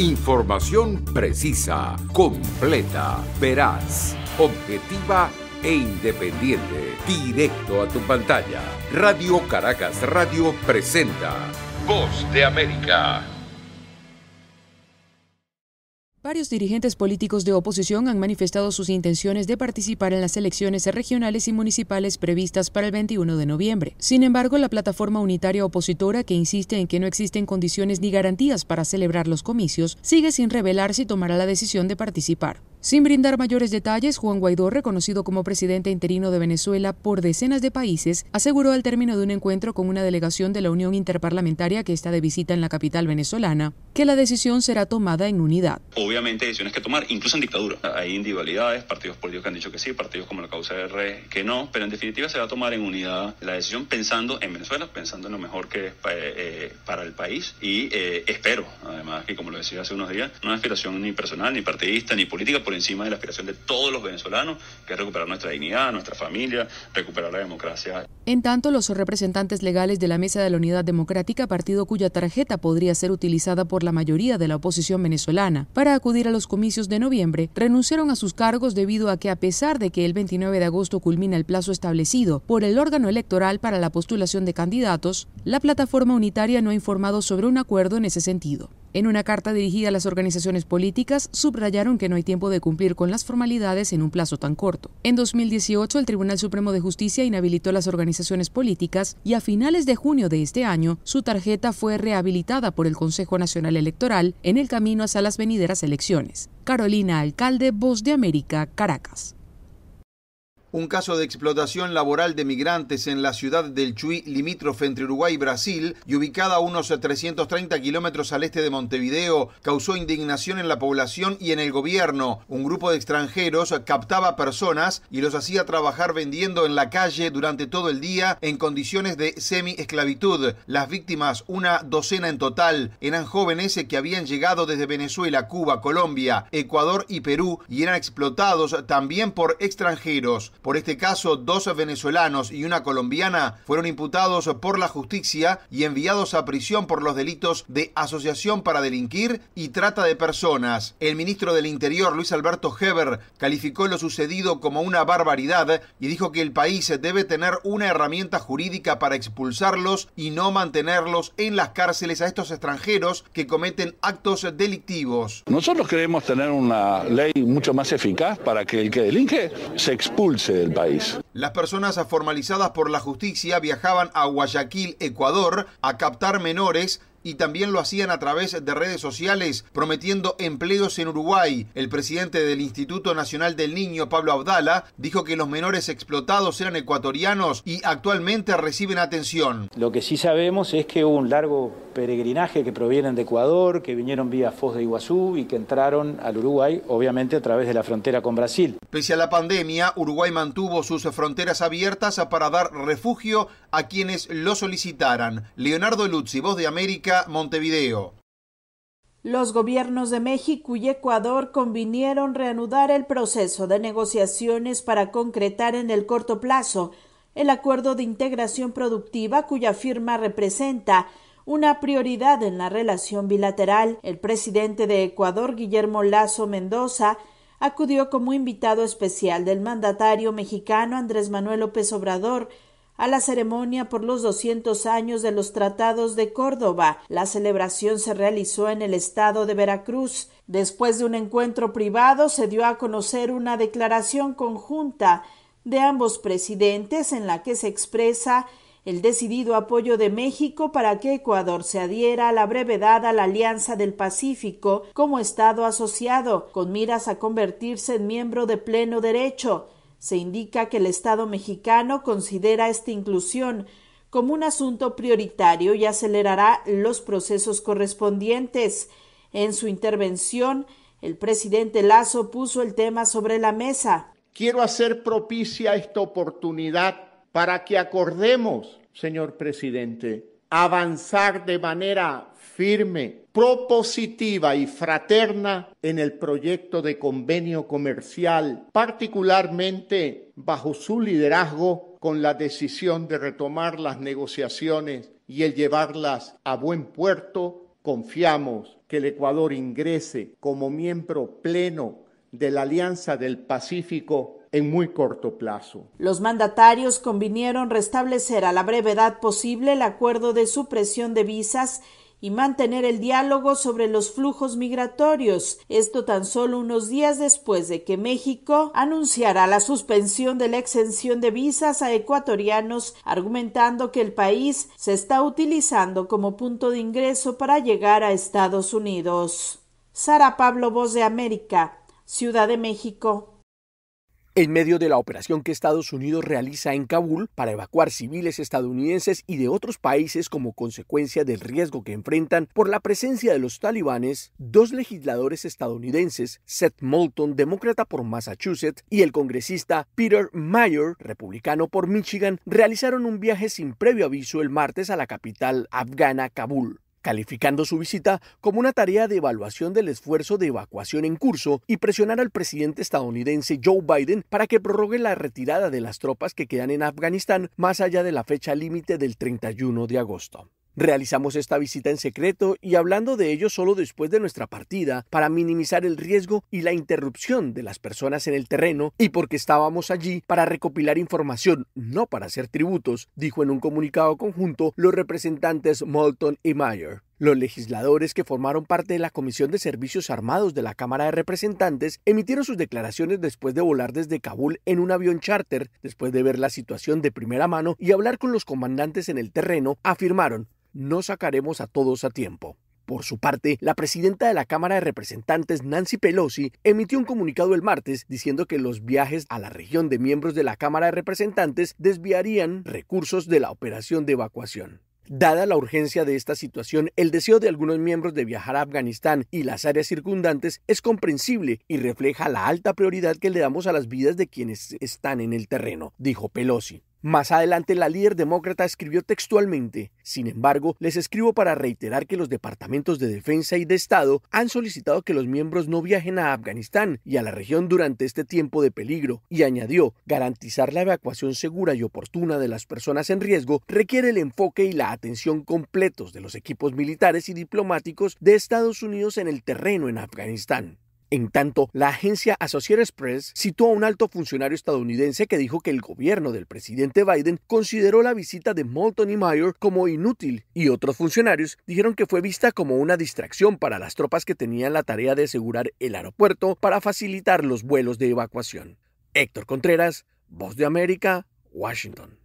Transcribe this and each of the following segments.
Información precisa, completa, veraz, objetiva e independiente. Directo a tu pantalla. Radio Caracas Radio presenta Voz de América. Varios dirigentes políticos de oposición han manifestado sus intenciones de participar en las elecciones regionales y municipales previstas para el 21 de noviembre. Sin embargo, la plataforma unitaria opositora, que insiste en que no existen condiciones ni garantías para celebrar los comicios, sigue sin revelar si tomará la decisión de participar. Sin brindar mayores detalles, Juan Guaidó, reconocido como presidente interino de Venezuela por decenas de países, aseguró al término de un encuentro con una delegación de la Unión Interparlamentaria que está de visita en la capital venezolana, que la decisión será tomada en unidad. Obviamente decisiones que tomar, incluso en dictadura. Hay individualidades, partidos políticos que han dicho que sí, partidos como la causa de R que no, pero en definitiva se va a tomar en unidad la decisión pensando en Venezuela, pensando en lo mejor que es eh, eh, para, el país y eh, espero, además, que como lo decía hace unos días, no es aspiración ni personal, ni partidista, ni política por encima de la aspiración de todos los venezolanos, que es recuperar nuestra dignidad, nuestra familia, recuperar la democracia. En tanto, los representantes legales de la Mesa de la Unidad Democrática, partido cuya tarjeta podría ser utilizada por la mayoría de la oposición venezolana para acudir a los comicios de noviembre, renunciaron a sus cargos debido a que, a pesar de que el 29 de agosto culmina el plazo establecido por el órgano electoral para la postulación de candidatos, la plataforma unitaria no ha informado sobre un acuerdo en ese sentido. En una carta dirigida a las organizaciones políticas, subrayaron que no hay tiempo de cumplir con las formalidades en un plazo tan corto. En 2018, el Tribunal Supremo de Justicia inhabilitó las organizaciones políticas y a finales de junio de este año, su tarjeta fue rehabilitada por el Consejo Nacional Electoral en el camino hacia las venideras elecciones. Carolina Alcalde, Voz de América, Caracas un caso de explotación laboral de migrantes en la ciudad del Chuy, limítrofe entre Uruguay y Brasil, y ubicada a unos 330 kilómetros al este de Montevideo, causó indignación en la población y en el gobierno. Un grupo de extranjeros captaba personas y los hacía trabajar vendiendo en la calle durante todo el día en condiciones de semi-esclavitud. Las víctimas, una docena en total, eran jóvenes que habían llegado desde Venezuela, Cuba, Colombia, Ecuador y Perú y eran explotados también por extranjeros. Por este caso, dos venezolanos y una colombiana fueron imputados por la justicia y enviados a prisión por los delitos de asociación para delinquir y trata de personas. El ministro del Interior, Luis Alberto Heber, calificó lo sucedido como una barbaridad y dijo que el país debe tener una herramienta jurídica para expulsarlos y no mantenerlos en las cárceles a estos extranjeros que cometen actos delictivos. Nosotros queremos tener una ley mucho más eficaz para que el que delinque se expulse del país. Las personas formalizadas por la justicia viajaban a Guayaquil, Ecuador, a captar menores y también lo hacían a través de redes sociales prometiendo empleos en Uruguay. El presidente del Instituto Nacional del Niño, Pablo Abdala, dijo que los menores explotados eran ecuatorianos y actualmente reciben atención. Lo que sí sabemos es que hubo un largo peregrinaje que provienen de Ecuador, que vinieron vía Foz de Iguazú y que entraron al Uruguay, obviamente a través de la frontera con Brasil. Pese a la pandemia, Uruguay mantuvo sus fronteras abiertas para dar refugio a quienes lo solicitaran. Leonardo Luzzi, voz de América Montevideo. Los gobiernos de México y Ecuador convinieron reanudar el proceso de negociaciones para concretar en el corto plazo el acuerdo de integración productiva cuya firma representa una prioridad en la relación bilateral. El presidente de Ecuador, Guillermo Lazo Mendoza, acudió como invitado especial del mandatario mexicano Andrés Manuel López Obrador a la ceremonia por los 200 años de los tratados de Córdoba. La celebración se realizó en el estado de Veracruz. Después de un encuentro privado se dio a conocer una declaración conjunta de ambos presidentes en la que se expresa el decidido apoyo de México para que Ecuador se adhiera a la brevedad a la Alianza del Pacífico como Estado asociado, con miras a convertirse en miembro de pleno derecho. Se indica que el Estado mexicano considera esta inclusión como un asunto prioritario y acelerará los procesos correspondientes. En su intervención, el presidente Lazo puso el tema sobre la mesa. Quiero hacer propicia esta oportunidad para que acordemos, señor presidente, avanzar de manera firme, propositiva y fraterna en el proyecto de convenio comercial, particularmente bajo su liderazgo con la decisión de retomar las negociaciones y el llevarlas a buen puerto, confiamos que el Ecuador ingrese como miembro pleno de la Alianza del Pacífico en muy corto plazo. Los mandatarios convinieron restablecer a la brevedad posible el acuerdo de supresión de visas y mantener el diálogo sobre los flujos migratorios, esto tan solo unos días después de que México anunciara la suspensión de la exención de visas a ecuatorianos, argumentando que el país se está utilizando como punto de ingreso para llegar a Estados Unidos. Sara Pablo, Voz de América, Ciudad de México en medio de la operación que Estados Unidos realiza en Kabul para evacuar civiles estadounidenses y de otros países como consecuencia del riesgo que enfrentan por la presencia de los talibanes, dos legisladores estadounidenses, Seth Moulton, demócrata por Massachusetts, y el congresista Peter Mayer, republicano por Michigan, realizaron un viaje sin previo aviso el martes a la capital afgana Kabul calificando su visita como una tarea de evaluación del esfuerzo de evacuación en curso y presionar al presidente estadounidense Joe Biden para que prorrogue la retirada de las tropas que quedan en Afganistán más allá de la fecha límite del 31 de agosto. Realizamos esta visita en secreto y hablando de ello solo después de nuestra partida para minimizar el riesgo y la interrupción de las personas en el terreno y porque estábamos allí para recopilar información, no para hacer tributos, dijo en un comunicado conjunto los representantes Moulton y Mayer. Los legisladores que formaron parte de la Comisión de Servicios Armados de la Cámara de Representantes emitieron sus declaraciones después de volar desde Kabul en un avión charter, después de ver la situación de primera mano y hablar con los comandantes en el terreno, afirmaron no sacaremos a todos a tiempo. Por su parte, la presidenta de la Cámara de Representantes, Nancy Pelosi, emitió un comunicado el martes diciendo que los viajes a la región de miembros de la Cámara de Representantes desviarían recursos de la operación de evacuación. Dada la urgencia de esta situación, el deseo de algunos miembros de viajar a Afganistán y las áreas circundantes es comprensible y refleja la alta prioridad que le damos a las vidas de quienes están en el terreno, dijo Pelosi. Más adelante la líder demócrata escribió textualmente, sin embargo, les escribo para reiterar que los departamentos de defensa y de Estado han solicitado que los miembros no viajen a Afganistán y a la región durante este tiempo de peligro, y añadió, garantizar la evacuación segura y oportuna de las personas en riesgo requiere el enfoque y la atención completos de los equipos militares y diplomáticos de Estados Unidos en el terreno en Afganistán. En tanto, la agencia Associated Press citó a un alto funcionario estadounidense que dijo que el gobierno del presidente Biden consideró la visita de Moulton y e. Meyer como inútil y otros funcionarios dijeron que fue vista como una distracción para las tropas que tenían la tarea de asegurar el aeropuerto para facilitar los vuelos de evacuación. Héctor Contreras, Voz de América, Washington.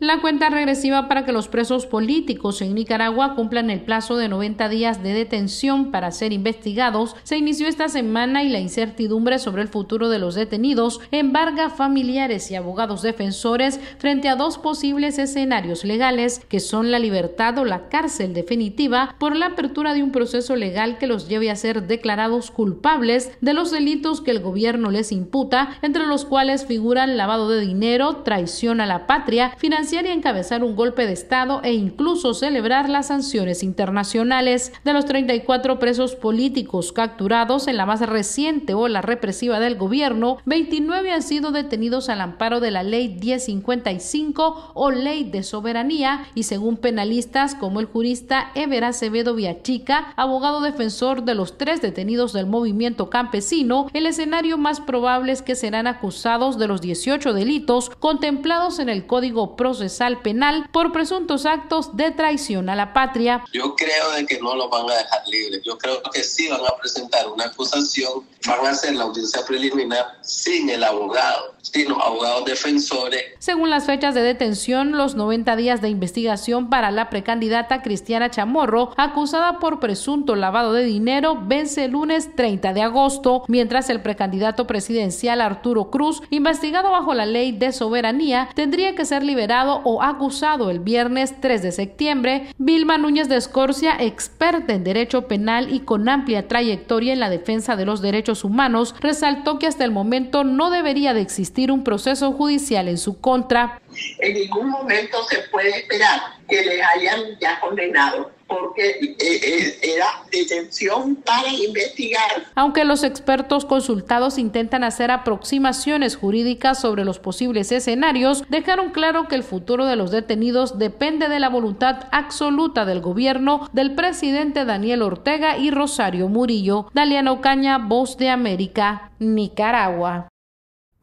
La cuenta regresiva para que los presos políticos en Nicaragua cumplan el plazo de 90 días de detención para ser investigados se inició esta semana y la incertidumbre sobre el futuro de los detenidos embarga familiares y abogados defensores frente a dos posibles escenarios legales que son la libertad o la cárcel definitiva por la apertura de un proceso legal que los lleve a ser declarados culpables de los delitos que el gobierno les imputa, entre los cuales figuran lavado de dinero, traición a la patria, y encabezar un golpe de Estado e incluso celebrar las sanciones internacionales de los 34 presos políticos capturados en la más reciente ola represiva del gobierno. 29 han sido detenidos al amparo de la Ley 1055 o Ley de Soberanía y según penalistas como el jurista Evera Acevedo Viachica, abogado defensor de los tres detenidos del movimiento campesino, el escenario más probable es que serán acusados de los 18 delitos contemplados en el Código Pro procesal penal por presuntos actos de traición a la patria. Yo creo que no los van a dejar libres Yo creo que sí van a presentar una acusación, van a hacer la audiencia preliminar sin el abogado, sin los abogados defensores. Según las fechas de detención, los 90 días de investigación para la precandidata Cristiana Chamorro, acusada por presunto lavado de dinero, vence el lunes 30 de agosto, mientras el precandidato presidencial Arturo Cruz, investigado bajo la ley de soberanía, tendría que ser liberado o acusado el viernes 3 de septiembre, Vilma Núñez de Escorcia, experta en derecho penal y con amplia trayectoria en la defensa de los derechos humanos, resaltó que hasta el momento no debería de existir un proceso judicial en su contra. En ningún momento se puede esperar que le hayan ya condenado porque eh, eh, era detención para investigar. Aunque los expertos consultados intentan hacer aproximaciones jurídicas sobre los posibles escenarios, dejaron claro que el futuro de los detenidos depende de la voluntad absoluta del gobierno del presidente Daniel Ortega y Rosario Murillo. Daliano Ocaña, Voz de América, Nicaragua.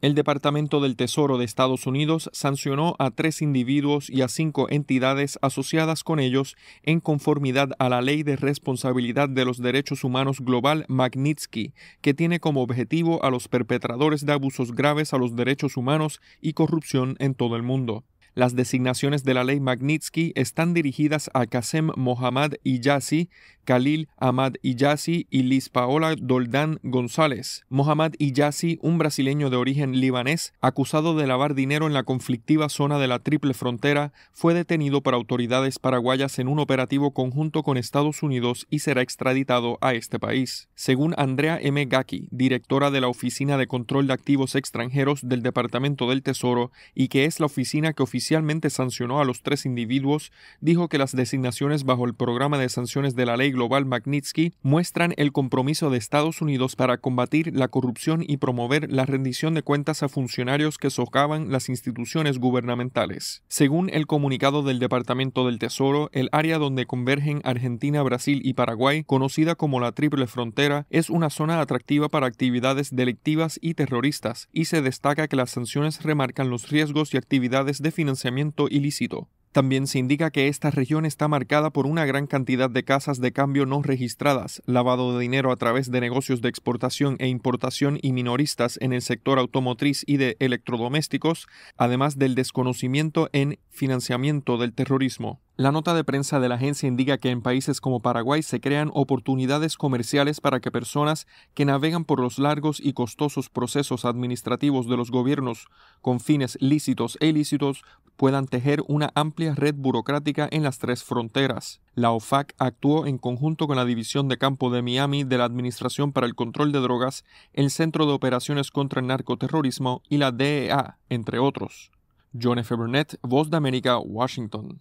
El Departamento del Tesoro de Estados Unidos sancionó a tres individuos y a cinco entidades asociadas con ellos en conformidad a la Ley de Responsabilidad de los Derechos Humanos Global Magnitsky, que tiene como objetivo a los perpetradores de abusos graves a los derechos humanos y corrupción en todo el mundo. Las designaciones de la ley Magnitsky están dirigidas a Qasem Mohammad Iyazi, Khalil Ahmad Iyazi y Liz Paola Doldán González. Mohammad Iyazi, un brasileño de origen libanés, acusado de lavar dinero en la conflictiva zona de la Triple Frontera, fue detenido por autoridades paraguayas en un operativo conjunto con Estados Unidos y será extraditado a este país. Según Andrea M. Gaki, directora de la Oficina de Control de Activos Extranjeros del Departamento del Tesoro y que es la oficina que oficialmente sancionó a los tres individuos, dijo que las designaciones bajo el programa de sanciones de la ley global Magnitsky muestran el compromiso de Estados Unidos para combatir la corrupción y promover la rendición de cuentas a funcionarios que socavan las instituciones gubernamentales. Según el comunicado del Departamento del Tesoro, el área donde convergen Argentina, Brasil y Paraguay, conocida como la Triple Frontera, es una zona atractiva para actividades delictivas y terroristas, y se destaca que las sanciones remarcan los riesgos y actividades de financiamiento ilícito. También se indica que esta región está marcada por una gran cantidad de casas de cambio no registradas, lavado de dinero a través de negocios de exportación e importación y minoristas en el sector automotriz y de electrodomésticos, además del desconocimiento en financiamiento del terrorismo. La nota de prensa de la agencia indica que en países como Paraguay se crean oportunidades comerciales para que personas que navegan por los largos y costosos procesos administrativos de los gobiernos con fines lícitos e ilícitos puedan tejer una amplia red burocrática en las tres fronteras. La OFAC actuó en conjunto con la División de Campo de Miami de la Administración para el Control de Drogas, el Centro de Operaciones contra el Narcoterrorismo y la DEA, entre otros. John F. Burnett, Voz de América, Washington.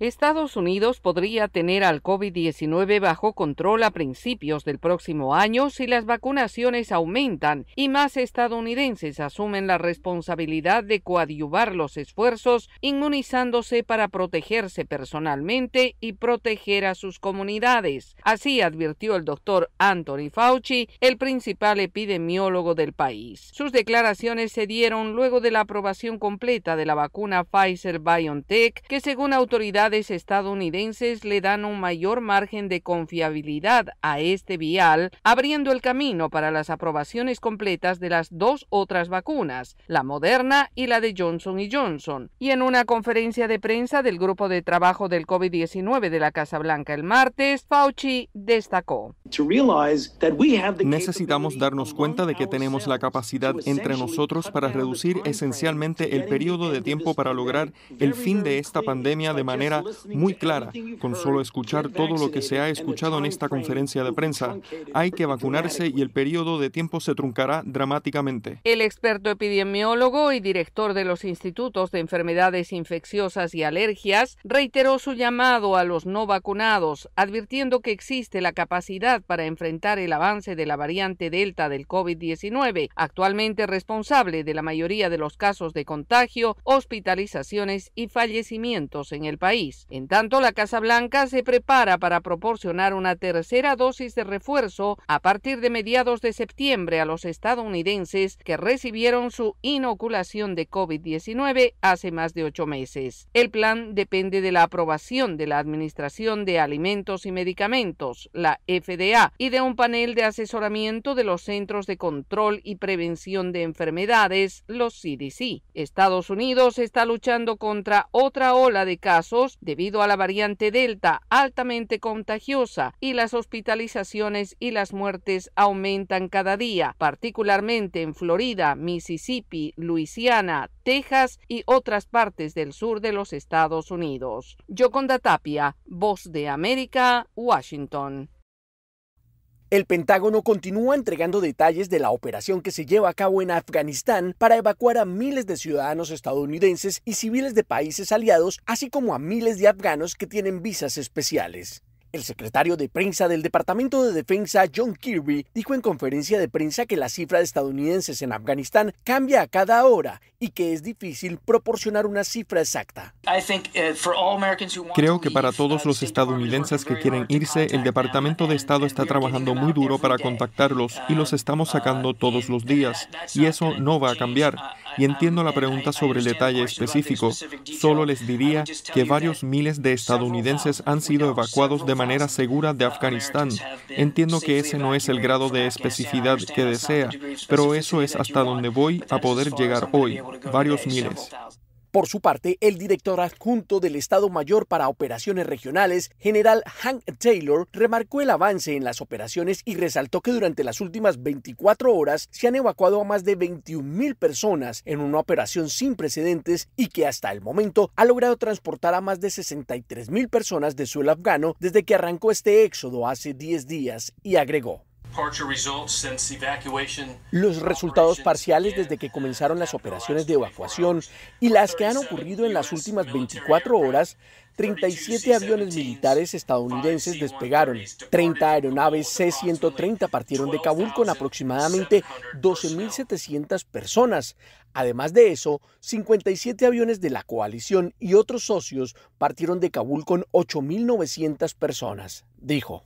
Estados Unidos podría tener al COVID-19 bajo control a principios del próximo año si las vacunaciones aumentan y más estadounidenses asumen la responsabilidad de coadyuvar los esfuerzos inmunizándose para protegerse personalmente y proteger a sus comunidades. Así advirtió el doctor Anthony Fauci, el principal epidemiólogo del país. Sus declaraciones se dieron luego de la aprobación completa de la vacuna Pfizer BioNTech, que según autoridades estadounidenses le dan un mayor margen de confiabilidad a este vial, abriendo el camino para las aprobaciones completas de las dos otras vacunas, la Moderna y la de Johnson Johnson. Y en una conferencia de prensa del Grupo de Trabajo del COVID-19 de la Casa Blanca el martes, Fauci destacó. Necesitamos darnos cuenta de que tenemos la capacidad entre nosotros para reducir esencialmente el periodo de tiempo para lograr el fin de esta pandemia de manera muy clara. Con solo escuchar todo lo que se ha escuchado en esta conferencia de prensa, hay que vacunarse y el periodo de tiempo se truncará dramáticamente. El experto epidemiólogo y director de los institutos de enfermedades infecciosas y alergias reiteró su llamado a los no vacunados, advirtiendo que existe la capacidad para enfrentar el avance de la variante Delta del COVID-19, actualmente responsable de la mayoría de los casos de contagio, hospitalizaciones y fallecimientos en el país. En tanto, la Casa Blanca se prepara para proporcionar una tercera dosis de refuerzo a partir de mediados de septiembre a los estadounidenses que recibieron su inoculación de COVID-19 hace más de ocho meses. El plan depende de la aprobación de la Administración de Alimentos y Medicamentos, la FDA, y de un panel de asesoramiento de los Centros de Control y Prevención de Enfermedades, los CDC. Estados Unidos está luchando contra otra ola de casos debido a la variante Delta altamente contagiosa y las hospitalizaciones y las muertes aumentan cada día, particularmente en Florida, Mississippi, Luisiana, Texas y otras partes del sur de los Estados Unidos. Yoconda Tapia, Voz de América, Washington. El Pentágono continúa entregando detalles de la operación que se lleva a cabo en Afganistán para evacuar a miles de ciudadanos estadounidenses y civiles de países aliados, así como a miles de afganos que tienen visas especiales. El secretario de prensa del Departamento de Defensa, John Kirby, dijo en conferencia de prensa que la cifra de estadounidenses en Afganistán cambia a cada hora y que es difícil proporcionar una cifra exacta. Eh, Creo que para todos uh, los estadounidenses que quieren irse, el Departamento de Estado está trabajando muy duro para contactarlos y los uh, estamos uh, sacando todos los días. Y eso no va a cambiar. Y entiendo la pregunta sobre el detalle específico. Solo les diría que varios miles de estadounidenses han sido evacuados de manera segura de Afganistán. Entiendo que ese no es el grado de especificidad que desea, pero eso es hasta donde voy a poder llegar hoy. Varios miles. Por su parte, el director adjunto del Estado Mayor para Operaciones Regionales, general Hank Taylor, remarcó el avance en las operaciones y resaltó que durante las últimas 24 horas se han evacuado a más de 21.000 personas en una operación sin precedentes y que hasta el momento ha logrado transportar a más de 63.000 personas de suelo afgano desde que arrancó este éxodo hace 10 días y agregó. Los resultados parciales desde que comenzaron las operaciones de evacuación y las que han ocurrido en las últimas 24 horas 37 aviones militares estadounidenses despegaron, 30 aeronaves C-130 partieron de Kabul con aproximadamente 12.700 personas. Además de eso, 57 aviones de la coalición y otros socios partieron de Kabul con 8.900 personas, dijo.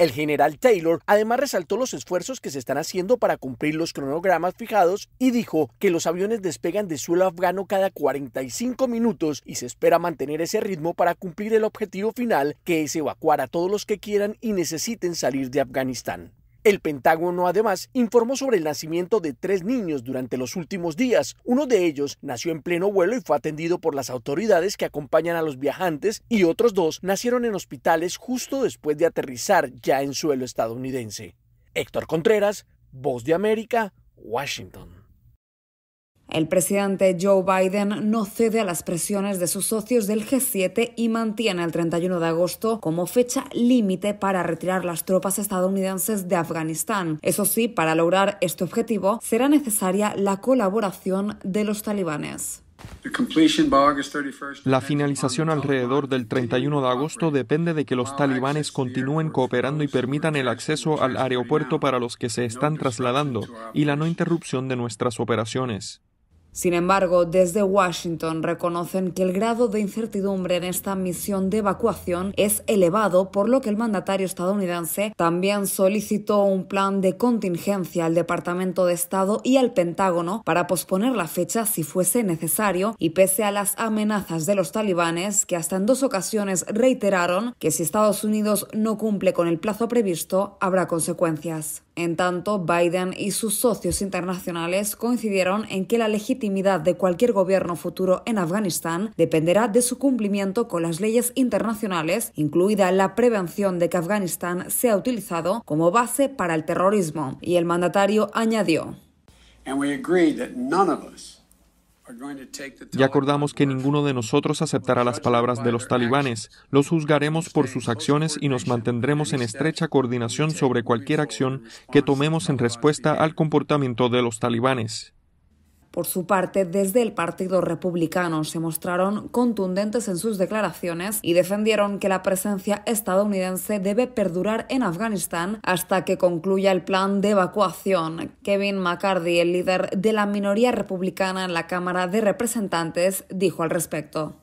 El general Taylor además resaltó los esfuerzos que se están haciendo para cumplir los cronogramas fijados y dijo que los aviones despegan de suelo afgano cada 45 minutos y se espera mantener ese ritmo para cumplir el objetivo final que es evacuar a todos los que quieran y necesiten salir de Afganistán. El Pentágono además informó sobre el nacimiento de tres niños durante los últimos días. Uno de ellos nació en pleno vuelo y fue atendido por las autoridades que acompañan a los viajantes y otros dos nacieron en hospitales justo después de aterrizar ya en suelo estadounidense. Héctor Contreras, Voz de América, Washington. El presidente Joe Biden no cede a las presiones de sus socios del G7 y mantiene el 31 de agosto como fecha límite para retirar las tropas estadounidenses de Afganistán. Eso sí, para lograr este objetivo será necesaria la colaboración de los talibanes. La finalización alrededor del 31 de agosto depende de que los talibanes continúen cooperando y permitan el acceso al aeropuerto para los que se están trasladando y la no interrupción de nuestras operaciones. Sin embargo, desde Washington reconocen que el grado de incertidumbre en esta misión de evacuación es elevado, por lo que el mandatario estadounidense también solicitó un plan de contingencia al Departamento de Estado y al Pentágono para posponer la fecha si fuese necesario y pese a las amenazas de los talibanes que hasta en dos ocasiones reiteraron que si Estados Unidos no cumple con el plazo previsto habrá consecuencias. En tanto, Biden y sus socios internacionales coincidieron en que la legitimidad de cualquier gobierno futuro en Afganistán dependerá de su cumplimiento con las leyes internacionales, incluida la prevención de que Afganistán sea utilizado como base para el terrorismo. Y el mandatario añadió. Y acordamos que ninguno de nosotros aceptará las palabras de los talibanes. Los juzgaremos por sus acciones y nos mantendremos en estrecha coordinación sobre cualquier acción que tomemos en respuesta al comportamiento de los talibanes. Por su parte, desde el Partido Republicano se mostraron contundentes en sus declaraciones y defendieron que la presencia estadounidense debe perdurar en Afganistán hasta que concluya el plan de evacuación. Kevin McCarthy, el líder de la minoría republicana en la Cámara de Representantes, dijo al respecto.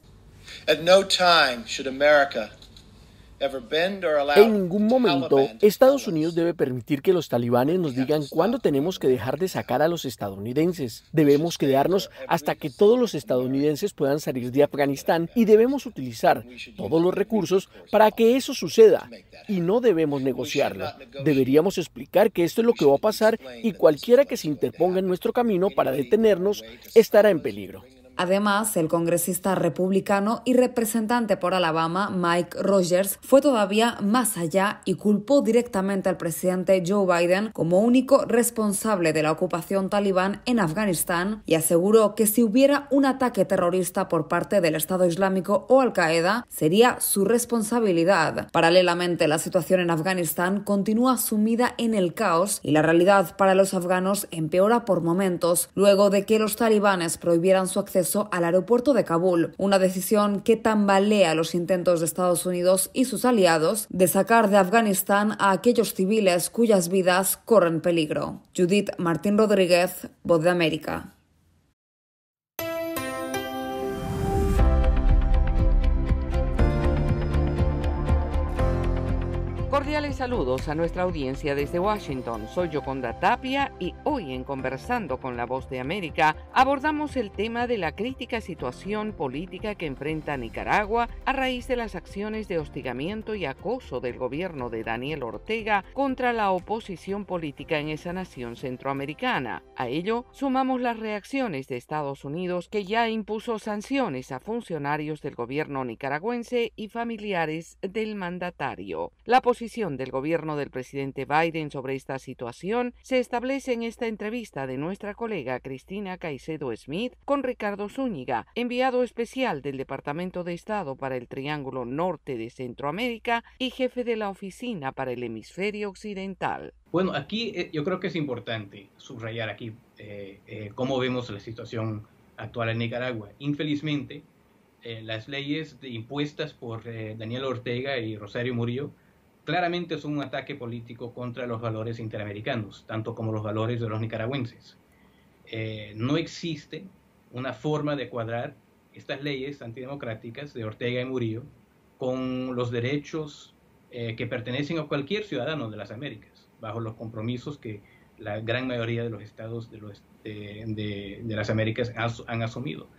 En ningún momento Estados Unidos debe permitir que los talibanes nos digan cuándo tenemos que dejar de sacar a los estadounidenses. Debemos quedarnos hasta que todos los estadounidenses puedan salir de Afganistán y debemos utilizar todos los recursos para que eso suceda y no debemos negociarlo. Deberíamos explicar que esto es lo que va a pasar y cualquiera que se interponga en nuestro camino para detenernos estará en peligro. Además, el congresista republicano y representante por Alabama, Mike Rogers, fue todavía más allá y culpó directamente al presidente Joe Biden como único responsable de la ocupación talibán en Afganistán y aseguró que si hubiera un ataque terrorista por parte del Estado Islámico o Al-Qaeda, sería su responsabilidad. Paralelamente, la situación en Afganistán continúa sumida en el caos y la realidad para los afganos empeora por momentos, luego de que los talibanes prohibieran su acceso al aeropuerto de Kabul, una decisión que tambalea los intentos de Estados Unidos y sus aliados de sacar de Afganistán a aquellos civiles cuyas vidas corren peligro. Judith Martín Rodríguez, Voz de América saludos a nuestra audiencia desde Washington. Soy Yoconda Tapia y hoy en Conversando con la Voz de América abordamos el tema de la crítica situación política que enfrenta Nicaragua a raíz de las acciones de hostigamiento y acoso del gobierno de Daniel Ortega contra la oposición política en esa nación centroamericana. A ello sumamos las reacciones de Estados Unidos que ya impuso sanciones a funcionarios del gobierno nicaragüense y familiares del mandatario. La posición de gobierno del presidente Biden sobre esta situación se establece en esta entrevista de nuestra colega Cristina Caicedo Smith con Ricardo Zúñiga, enviado especial del Departamento de Estado para el Triángulo Norte de Centroamérica y jefe de la Oficina para el Hemisferio Occidental. Bueno, aquí eh, yo creo que es importante subrayar aquí eh, eh, cómo vemos la situación actual en Nicaragua. Infelizmente, las leyes impuestas por Daniel Ortega y Rosario Murillo claramente es un ataque político contra los valores interamericanos, tanto como los valores de los nicaragüenses. Eh, no existe una forma de cuadrar estas leyes antidemocráticas de Ortega y Murillo con los derechos eh, que pertenecen a cualquier ciudadano de las Américas, bajo los compromisos que la gran mayoría de los estados de, las Américas han asumido,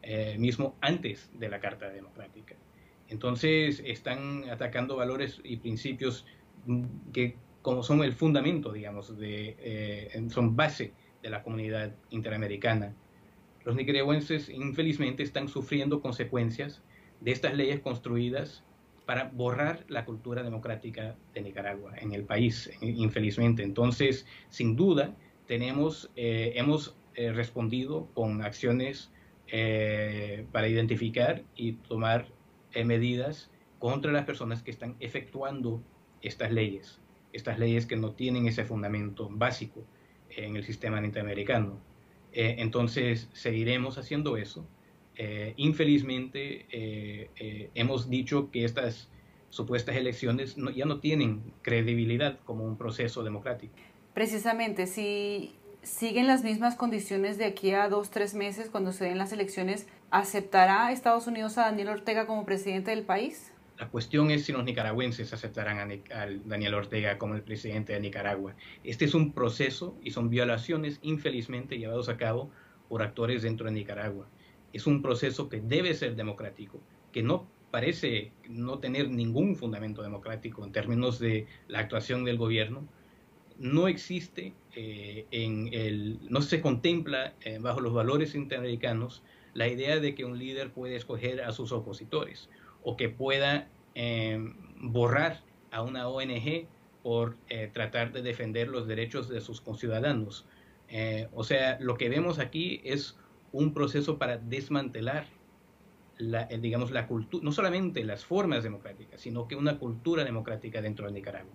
eh, mismo antes de la Carta Democrática. Entonces están atacando valores y principios mm, que como son el fundamento, digamos, de, eh, son base de la comunidad interamericana. Los nicaragüenses infelizmente están sufriendo consecuencias de estas leyes construidas para borrar la cultura democrática de Nicaragua en el país, eh, infelizmente. Entonces, sin duda, tenemos, eh, hemos respondido con acciones para identificar y tomar eh, medidas contra las personas que están efectuando estas leyes, estas leyes que no tienen ese fundamento básico en el sistema norteamericano. Eh, entonces, seguiremos haciendo eso. Eh, infelizmente, hemos dicho que estas supuestas elecciones ya no tienen credibilidad como un proceso democrático. Precisamente, si siguen las mismas condiciones de aquí a dos, tres meses, cuando se den las elecciones, ¿Aceptará Estados Unidos a Daniel Ortega como presidente del país? La cuestión es si los nicaragüenses aceptarán a, Daniel Ortega como el presidente de Nicaragua. Este es un proceso y son violaciones infelizmente llevados a cabo por actores dentro de Nicaragua. Es un proceso que debe ser democrático, que no parece no tener ningún fundamento democrático en términos de la actuación del gobierno. No existe, eh, en el, no se contempla eh, bajo los valores interamericanos la idea de que un líder puede escoger a sus opositores o que pueda em, borrar a una ONG por eh, tratar de defender los derechos de sus conciudadanos. Eh, o sea, lo que vemos aquí es un proceso para desmantelar, eh, digamos, la cultura, no solamente las formas democráticas, sino que una cultura democrática dentro de Nicaragua.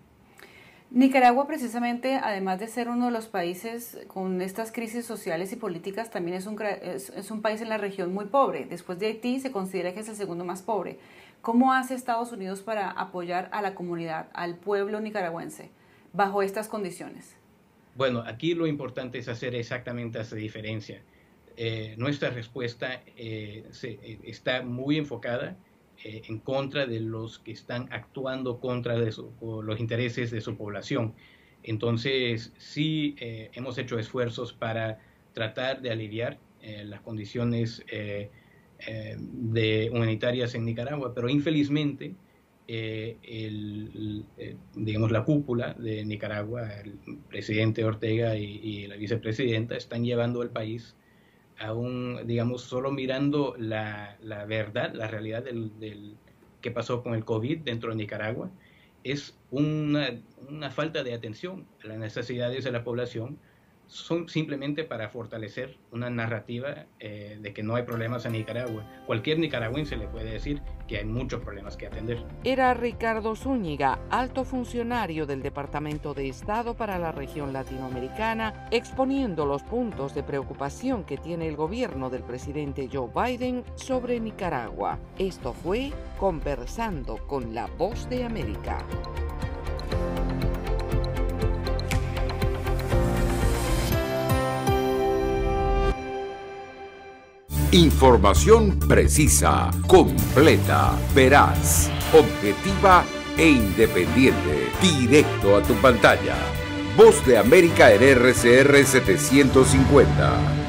Nicaragua precisamente, además de ser uno de los países con estas crisis sociales y políticas, también es un, un país en la región muy pobre. Después de Haití se considera que es el segundo más pobre. ¿Cómo hace Estados Unidos para apoyar a la comunidad, al pueblo nicaragüense, bajo estas condiciones? Bueno, aquí lo importante es hacer exactamente esa diferencia. Eh, nuestra respuesta eh, se, eh, está muy enfocada eh, en contra de los que están actuando contra de los intereses de su población. Entonces, sí eh, hemos hecho esfuerzos para tratar de aliviar eh, las condiciones de humanitarias en Nicaragua, pero infelizmente, digamos, la cúpula de Nicaragua, el presidente Ortega y, y la vicepresidenta están llevando al país aún, digamos, solo mirando la, la verdad, la realidad del, del, que pasó con el COVID dentro de Nicaragua, es una, una falta de atención a las necesidades de la población son simplemente para fortalecer una narrativa eh, de que no hay problemas en Nicaragua. Cualquier nicaragüense le puede decir que hay muchos problemas que atender. Era Ricardo Zúñiga, alto funcionario del Departamento de Estado para la región latinoamericana, exponiendo los puntos de preocupación que tiene el gobierno del presidente Joe Biden sobre Nicaragua. Esto fue Conversando con la Voz de América. Información precisa, completa, veraz, objetiva e independiente. Directo a tu pantalla. Voz de América en RCR 750.